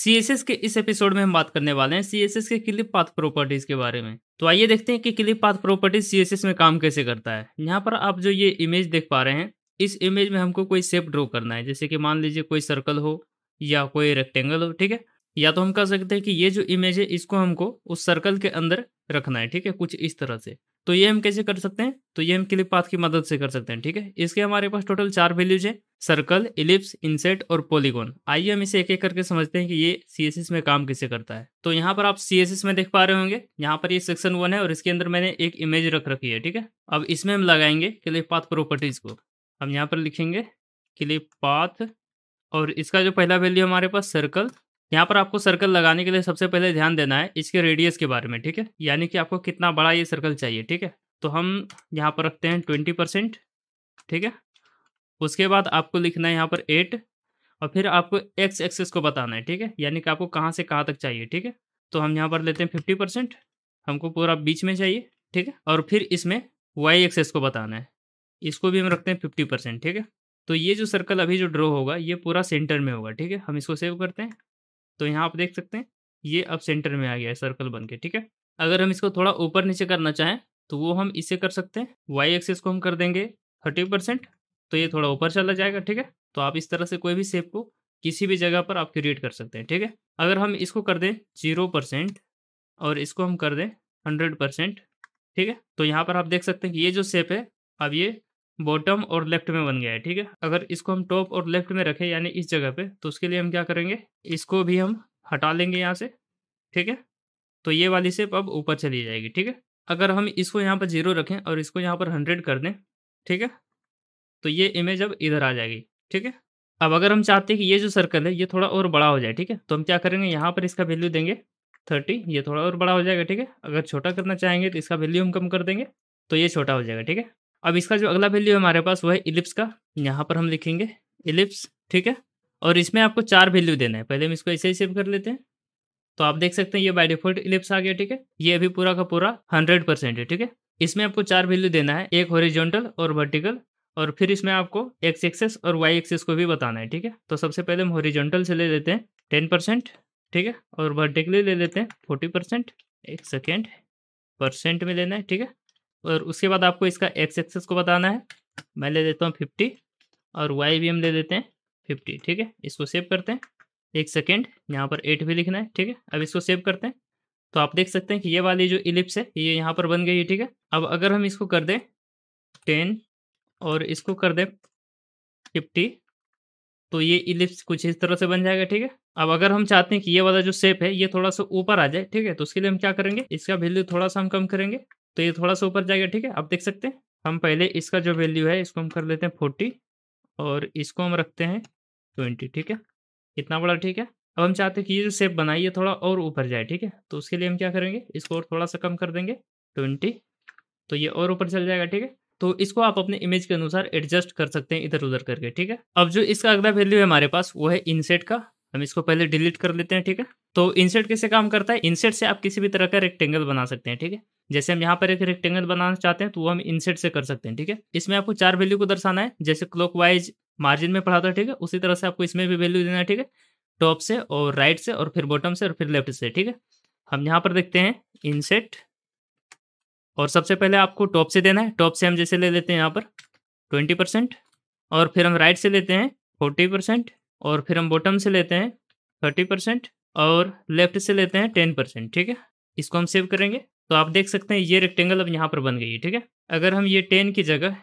सी के इस एपिसोड में हम बात करने वाले हैं सी के क्लिप पाथ प्रॉपर्टीज के बारे में तो आइए देखते हैं कि क्लिप पाथ प्रॉपर्टीज सी में काम कैसे करता है यहाँ पर आप जो ये इमेज देख पा रहे हैं इस इमेज में हमको कोई शेप ड्रॉ करना है जैसे कि मान लीजिए कोई सर्कल हो या कोई रेक्टेंगल हो ठीक है या तो हम कह सकते हैं कि ये जो इमेज है इसको हमको उस सर्कल के अंदर रखना है ठीक है कुछ इस तरह से तो ये हम कैसे कर सकते हैं तो ये हम क्लिप पाथ की मदद से कर सकते हैं ठीक है इसके हमारे पास टोटल चार वैल्यूज है सर्कल इलिप्स इंसेट और पॉलीगॉन आइए हम इसे एक एक करके समझते हैं कि ये सी में काम कैसे करता है तो यहाँ पर आप सी में देख पा रहे होंगे यहाँ पर ये सेक्शन वन है और इसके अंदर मैंने एक इमेज रख रखी है ठीक है अब इसमें हम लगाएंगे क्लिप पाथ प्रॉपर्टीज को हम यहाँ पर लिखेंगे क्लिप पाथ और इसका जो पहला वैल्यू हमारे पास सर्कल यहाँ पर आपको सर्कल लगाने के लिए सबसे पहले ध्यान देना है इसके रेडियस के बारे में ठीक है यानी कि आपको कितना बड़ा ये सर्कल चाहिए ठीक है तो हम यहाँ पर रखते हैं ट्वेंटी परसेंट ठीक है उसके बाद आपको लिखना है यहाँ पर एट और फिर आपको एक्स एक्सेस को बताना है ठीक है यानी कि आपको कहाँ से कहाँ तक चाहिए ठीक है तो हम यहाँ पर लेते हैं फिफ्टी परसेंट हमको पूरा बीच में चाहिए ठीक है और फिर इसमें वाई एक्सेस को बताना है इसको भी हम रखते हैं फिफ्टी परसेंट ठीक है तो ये जो सर्कल अभी जो ड्रॉ होगा ये पूरा सेंटर में होगा ठीक है हम इसको सेव करते हैं तो यहाँ आप देख सकते हैं ये अब सेंटर में आ गया है सर्कल बन के ठीक है अगर हम इसको थोड़ा ऊपर नीचे करना चाहें तो वो हम इसे कर सकते हैं वाई एक्सेस को हम कर देंगे थर्टी परसेंट तो ये थोड़ा ऊपर चला जाएगा ठीक है तो आप इस तरह से कोई भी सेप को किसी भी जगह पर आप क्रिएट कर सकते हैं ठीक है अगर हम इसको कर दें जीरो परसेंट और इसको हम कर दें हंड्रेड परसेंट ठीक है तो यहाँ पर आप देख सकते हैं कि ये जो सेप है अब ये बॉटम और लेफ्ट में बन गया है ठीक है अगर इसको हम टॉप और लेफ्ट में रखें यानी इस जगह पर तो उसके लिए हम क्या करेंगे इसको भी हम हटा लेंगे यहाँ से ठीक है तो ये वाली सेप अब ऊपर चली जाएगी ठीक है अगर हम इसको यहाँ पर जीरो रखें और इसको यहाँ पर हंड्रेड कर दें ठीक है तो ये इमेज अब इधर आ जाएगी ठीक है अब अगर हम चाहते हैं कि ये जो सर्कल है ये थोड़ा और बड़ा हो जाए ठीक है तो हम क्या करेंगे यहाँ पर इसका वैल्यू देंगे थर्टी ये थोड़ा और बड़ा हो जाएगा ठीक है अगर छोटा करना चाहेंगे तो इसका वैल्यू हम कम कर देंगे तो ये छोटा हो जाएगा ठीक है अब इसका जो अगला वैल्यू है हमारे पास वह है इलिप्स का यहाँ पर हम लिखेंगे इलिप्स ठीक है और इसमें आपको चार वैल्यू देना है पहले हम इसको ऐसे ही सेव कर लेते हैं तो आप देख सकते हैं ये बाय डिफॉल्ट इलिप्स आ गया ठीक है ये अभी पूरा का पूरा हंड्रेड परसेंट है ठीक है इसमें आपको चार वैल्यू देना है एक हॉरिजॉन्टल और वर्टिकल और फिर इसमें आपको एक्स एक्सेस और वाई एक्सेस को भी बताना है ठीक है तो सबसे पहले हम हॉरिजॉन्टल से ले लेते हैं टेन परसेंट ठीक है और वर्टिकली ले लेते हैं फोर्टी परसेंट एक सेकेंड परसेंट में लेना है ठीक है और उसके बाद आपको इसका एक्स एक्सेस को बताना है मैं ले लेता हूँ फिफ्टी और वाई भी हम ले लेते हैं फिफ्टी ठीक है इसको सेव करते हैं एक सेकेंड यहाँ पर एट भी लिखना है ठीक है अब इसको सेव करते हैं तो आप देख सकते हैं कि ये वाली जो इलिप्स है ये यहाँ पर बन गई है ठीक है अब अगर हम इसको कर दें टेन और इसको कर दें फिफ्टी तो ये इलिप्स कुछ इस तरह से बन जाएगा ठीक है अब अगर हम चाहते हैं कि ये वाला जो शेप है ये थोड़ा सा ऊपर आ जाए ठीक है तो उसके लिए हम क्या करेंगे इसका वैल्यू थोड़ा सा हम कम करेंगे तो ये थोड़ा सा ऊपर जाएगा ठीक है आप देख सकते हैं हम पहले इसका जो वैल्यू है इसको हम कर लेते हैं फोर्टी और इसको हम रखते हैं ट्वेंटी ठीक है इतना बड़ा ठीक है अब हम चाहते हैं कि ये जो शेप बनाइए थोड़ा और ऊपर जाए ठीक है तो उसके लिए हम क्या करेंगे इसको और थोड़ा सा कम कर देंगे ट्वेंटी तो ये और ऊपर चल जाएगा ठीक है तो इसको आप अपने इमेज के अनुसार एडजस्ट कर सकते हैं इधर उधर करके ठीक है अब जो इसका अगला वैल्यू है हमारे पास वो है इनसेट का हम इसको पहले डिलीट कर लेते हैं ठीक है तो इनसेट कैसे काम करता है इनसेट से आप किसी भी तरह का रेक्टेंगल बना सकते हैं ठीक है जैसे हम यहाँ पर एक रेक्टेंगल बनाना चाहते हैं तो वो हम इनसेट से कर सकते हैं ठीक है इसमें आपको चार वैल्यू को दर्शाना है जैसे क्लॉक वाइज मार्जिन में पढ़ाता है ठीक है उसी तरह से आपको इसमें भी वैल्यू देना है ठीक है टॉप से और राइट से और फिर बॉटम से और फिर लेफ्ट से ठीक है हम यहाँ पर देखते हैं इनसेट और सबसे पहले आपको टॉप से देना है टॉप से हम जैसे ले लेते हैं यहाँ पर ट्वेंटी परसेंट और फिर हम राइट से लेते हैं फोर्टी परसेंट और फिर हम बॉटम से लेते हैं थर्टी परसेंट और लेफ्ट से लेते हैं टेन परसेंट ठीक है इसको हम सेव करेंगे तो आप देख सकते हैं ये रेक्टेंगल अब यहाँ पर बन गई है ठीक है अगर हम ये टेन की जगह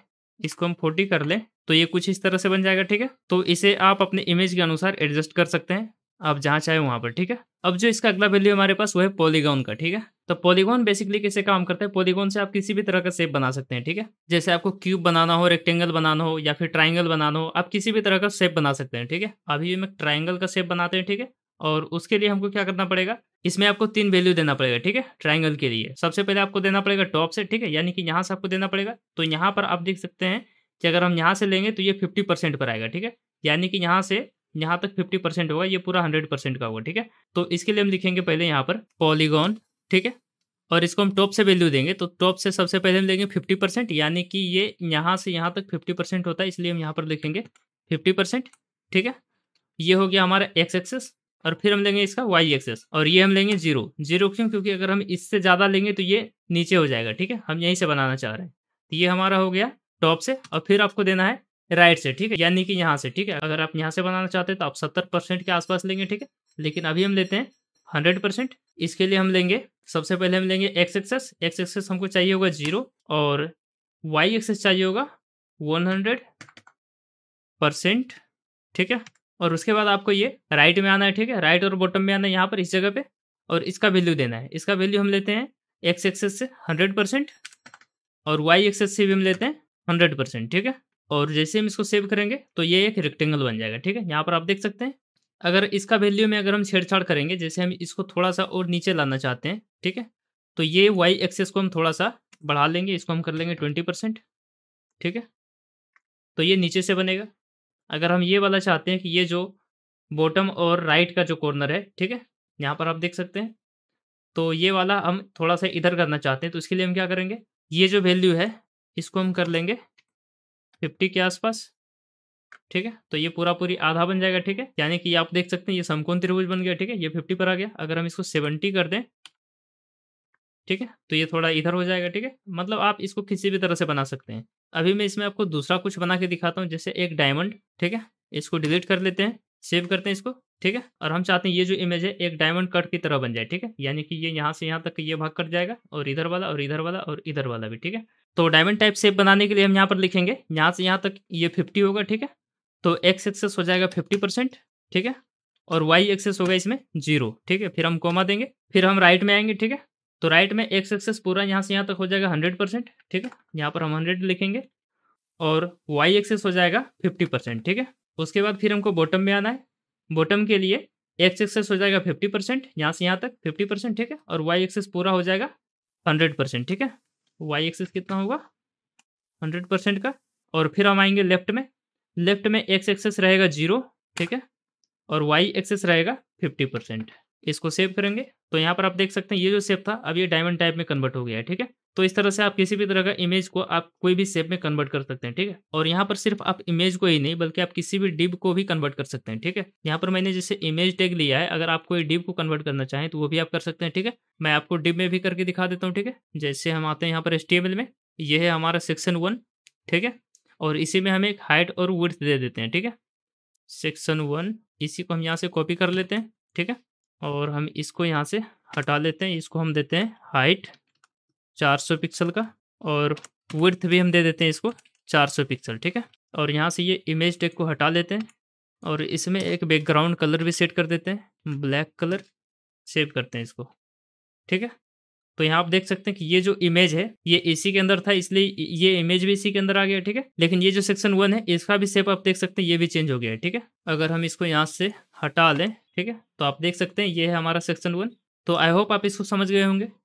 इसको हम फोर्टी कर लें तो ये कुछ इस तरह से बन जाएगा ठीक है तो इसे आप अपने इमेज के अनुसार एडजस्ट कर सकते हैं आप जहाँ चाहे वहाँ पर ठीक है अब जो इसका अगला वैल्यू हमारे पास वो है पॉलीगॉन का ठीक है तो पॉलीगॉन बेसिकली कैसे काम करता है पॉलीगॉन से आप किसी भी तरह का शेप बना सकते हैं ठीक है जैसे आपको क्यूब बनाना हो रेक्टेंगल बनाना हो या फिर ट्राइंगल बनाना हो आप किसी भी तरह का शेप बना सकते हैं ठीक है अभी हम ट्राइंगल का शेप बनाते हैं ठीक है और उसके लिए हमको क्या करना पड़ेगा इसमें आपको तीन वैल्यू देना पड़ेगा ठीक है ट्राइंगल के लिए सबसे पहले आपको देना पड़ेगा टॉप से ठीक है यानी कि यहाँ से आपको देना पड़ेगा तो यहाँ पर आप देख सकते हैं कि अगर हम यहाँ से लेंगे तो ये फिफ्टी परसेंट पर आएगा ठीक है यानी कि यहाँ से यहाँ तक फिफ्टी परसेंट होगा ये पूरा हंड्रेड परसेंट का होगा ठीक है तो इसके लिए हम लिखेंगे पहले यहाँ पर पॉलीगॉन ठीक है और इसको हम टॉप से वैल्यू देंगे तो टॉप से सबसे पहले हम लेंगे फिफ्टी परसेंट यानी कि ये यहाँ से यहाँ तक फिफ्टी परसेंट होता है इसलिए हम यहाँ पर लिखेंगे फिफ्टी परसेंट ठीक है ये हो गया हमारा एक्स एक्सेस और फिर हम लेंगे इसका वाई एक्सेस और ये हम लेंगे जीरो जीरो क्यों क्योंकि अगर हम इससे ज़्यादा लेंगे तो ये नीचे हो जाएगा ठीक है हम यहीं से बनाना चाह रहे हैं तो ये हमारा हो गया टॉप से और फिर आपको देना है राइट से ठीक है यानी कि यहाँ से ठीक है अगर आप यहाँ से बनाना चाहते हैं तो आप सत्तर परसेंट के आसपास लेंगे ठीक है लेकिन अभी हम लेते हैं हंड्रेड परसेंट इसके लिए हम लेंगे सबसे पहले हम लेंगे एक्स एक्सेस एक्स एक्सेस हमको चाहिए होगा जीरो और वाई एक्सेस चाहिए होगा वन हंड्रेड परसेंट ठीक है और उसके बाद आपको ये राइट में आना है ठीक है राइट और बॉटम में आना है यहाँ पर इस जगह पे और इसका वैल्यू देना है इसका वैल्यू हम लेते हैं एक्स एक्सेस से हंड्रेड परसेंट और वाई एक्सेस से भी हम लेते हैं हंड्रेड परसेंट ठीक है और जैसे हम इसको सेव करेंगे तो ये एक रेक्टेंगल बन जाएगा ठीक है यहाँ पर आप देख सकते हैं अगर इसका वैल्यू में अगर हम छेड़छाड़ करेंगे जैसे हम इसको थोड़ा सा और नीचे लाना चाहते हैं ठीक है तो ये वाई एक्सेस को हम थोड़ा सा बढ़ा लेंगे इसको हम कर लेंगे ट्वेंटी परसेंट ठीक है तो ये नीचे से बनेगा अगर हम ये वाला चाहते हैं कि ये जो बॉटम और राइट का जो कॉर्नर है ठीक है यहाँ पर आप देख सकते हैं तो ये वाला हम थोड़ा सा इधर करना चाहते हैं तो इसके लिए हम क्या करेंगे ये जो वैल्यू है इसको हम कर लेंगे फिफ्टी के आसपास ठीक है तो ये पूरा पूरी आधा बन जाएगा ठीक है यानी कि आप देख सकते हैं ये समकोण त्रिभुज बन गया ठीक है ये फिफ्टी पर आ गया अगर हम इसको सेवेंटी कर दें ठीक है तो ये थोड़ा इधर हो जाएगा ठीक है मतलब आप इसको किसी भी तरह से बना सकते हैं अभी मैं इसमें आपको दूसरा कुछ बना के दिखाता हूँ जैसे एक डायमंड ठीक है इसको डिलीट कर लेते हैं सेव करते हैं इसको ठीक है और हम चाहते हैं ये जो इमेज है एक डायमंड कट की तरह बन जाए ठीक है यानी कि ये यहाँ से यहाँ तक ये भाग कट जाएगा और इधर वाला और इधर वाला और इधर वाला भी ठीक है तो डायमंड टाइप सेप बनाने के लिए हम यहाँ पर लिखेंगे यहाँ से यहाँ तक ये फिफ्टी होगा ठीक है तो एक्स एक्सेस हो जाएगा फिफ्टी परसेंट ठीक है और वाई एक्सेस होगा इसमें जीरो ठीक है फिर हम कोमा देंगे फिर हम राइट में आएंगे ठीक है तो राइट में एक्स एक्सेस पूरा यहाँ से यहाँ तक हो जाएगा हंड्रेड परसेंट ठीक है यहाँ पर हम हंड्रेड लिखेंगे और वाई एक्सेस हो जाएगा फिफ्टी परसेंट ठीक है उसके बाद फिर हमको बॉटम में आना है बॉटम के लिए एक्स एक्सेस हो जाएगा फिफ्टी परसेंट यहाँ से यहाँ तक फिफ्टी परसेंट ठीक है और वाई एक्सेस पूरा हो जाएगा हंड्रेड परसेंट ठीक है वाई एक्सेस कितना होगा हंड्रेड परसेंट का और फिर हम आएंगे लेफ्ट में लेफ्ट में एक्स एक्सेस रहेगा जीरो ठीक है और वाई एक्सेस रहेगा फिफ्टी परसेंट इसको सेव करेंगे तो यहाँ पर आप देख सकते हैं ये जो सेप था अब ये डायमंड टाइप में कन्वर्ट हो गया है ठीक है तो इस तरह से आप किसी भी तरह का इमेज को आप कोई भी शेप में कन्वर्ट कर सकते हैं ठीक है और यहाँ पर सिर्फ आप इमेज को ही नहीं बल्कि आप किसी भी डिब को भी कन्वर्ट कर सकते हैं ठीक है यहाँ पर मैंने जैसे इमेज टेग लिया है अगर आप कोई डिब को कन्वर्ट करना चाहें तो वो भी आप कर सकते हैं ठीक है मैं आपको डिब में भी करके दिखा देता हूँ ठीक है जैसे हम आते हैं यहाँ पर एस में ये है हमारा सेक्शन वन ठीक है और इसी में हम एक हाइट और वर्थ दे देते हैं ठीक है सेक्शन वन इसी को हम यहाँ से कॉपी कर लेते हैं ठीक है और हम इसको यहाँ से हटा लेते हैं इसको हम देते हैं हाइट 400 पिक्सल का और वर्थ भी हम दे देते हैं इसको 400 पिक्सल ठीक है और यहाँ से ये इमेज टेक को हटा लेते हैं और इसमें एक बैकग्राउंड कलर भी सेट कर देते हैं ब्लैक कलर सेव करते हैं इसको ठीक है तो यहाँ आप देख सकते हैं कि ये जो इमेज है ये इसी के अंदर था इसलिए ये इमेज भी इसी के अंदर आ गया ठीक है लेकिन ये जो सेक्शन वन है इसका भी सेप आप देख सकते हैं ये भी चेंज हो गया है ठीक है अगर हम इसको यहाँ से हटा लें ठीक है तो आप देख सकते हैं ये है हमारा सेक्शन वन तो आई होप आप इसको समझ गए होंगे